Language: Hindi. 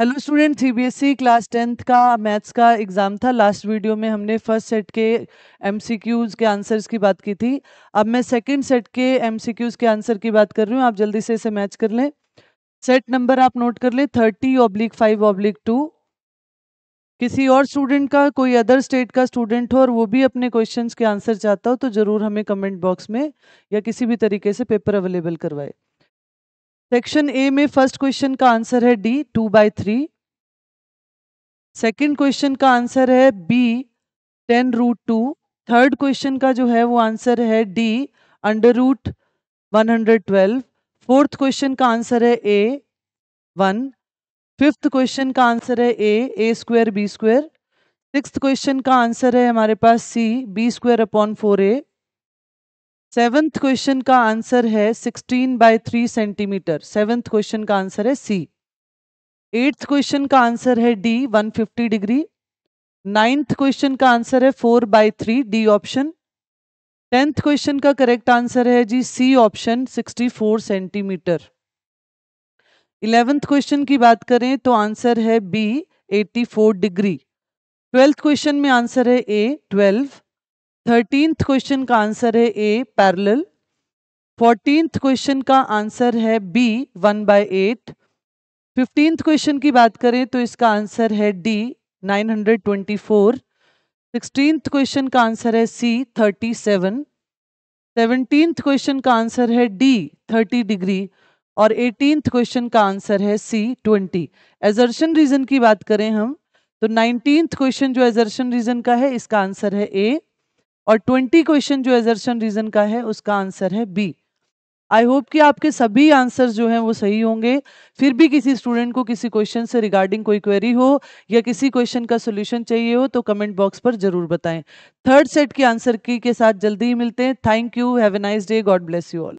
hello students class tenth का मैथ्स का एग्ज़ाम था लास्ट वीडियो में हमने फर्स्ट सेट के एमसीक्यूज़ के आंसर्स की बात की थी अब मैं सेकंड सेट के एमसीक्यूज़ के आंसर की बात कर रही हूँ आप जल्दी से इसे मैच कर लें सेट नंबर आप नोट कर लें thirty oblique five oblique two किसी और स्टूडेंट का कोई अदर स्टेट का स्टूडेंट हो और वो भी अपने क्वेश्चन के आंसर चाहता हो तो ज़रूर हमें कमेंट बॉक्स में या किसी भी तरीके से पेपर अवेलेबल करवाए सेक्शन ए में फर्स्ट क्वेश्चन का आंसर है D two by three second question का आंसर है B ten root two third question का जो है वो आंसर है D under root one hundred twelve fourth question का आंसर है ए वन फिफ्थ क्वेश्चन का आंसर है A A square B square six question का आंसर है हमारे पास C B square upon four A seventh question का आंसर है sixteen by three centimetre seventh question का आंसर है सी एट्थ क्वेश्चन का आंसर है D one fifty degree ninth question का आंसर है four by three D option tenth question का करेक्ट आंसर है जी C option sixty four centimetre eleventh question की बात करें तो आंसर है B four degree twelfth question में आंसर है ए ट्वेल्व थर्टींथ क्वेश्चन का आंसर है ए पैरल फोर्टींथ क्वेश्चन का आंसर है B one by eight fifteenth question की बात करें तो इसका आंसर है D nine hundred twenty four sixteenth question का आंसर है C thirty seven seventeenth question का आंसर है डी थर्टी डिग्री और एटीनथ क्वेश्चन का आंसर है सी ट्वेंटी एजर्शन रीजन की बात करें हम तो नाइनटीन्थ क्वेश्चन जो एजर्शन रीजन का है इसका आंसर है ए और ट्वेंटी क्वेश्चन जो एजर्शन रीजन का है उसका आंसर है बी आई होप कि आपके सभी आंसर जो हैं वो सही होंगे फिर भी किसी स्टूडेंट को किसी क्वेश्चन से रिगार्डिंग कोई क्वेरी हो या किसी क्वेश्चन का सोल्यूशन चाहिए हो तो कमेंट बॉक्स पर जरूर बताएं थर्ड सेट के आंसर की के साथ जल्दी ही मिलते हैं thank you have a nice day God bless you all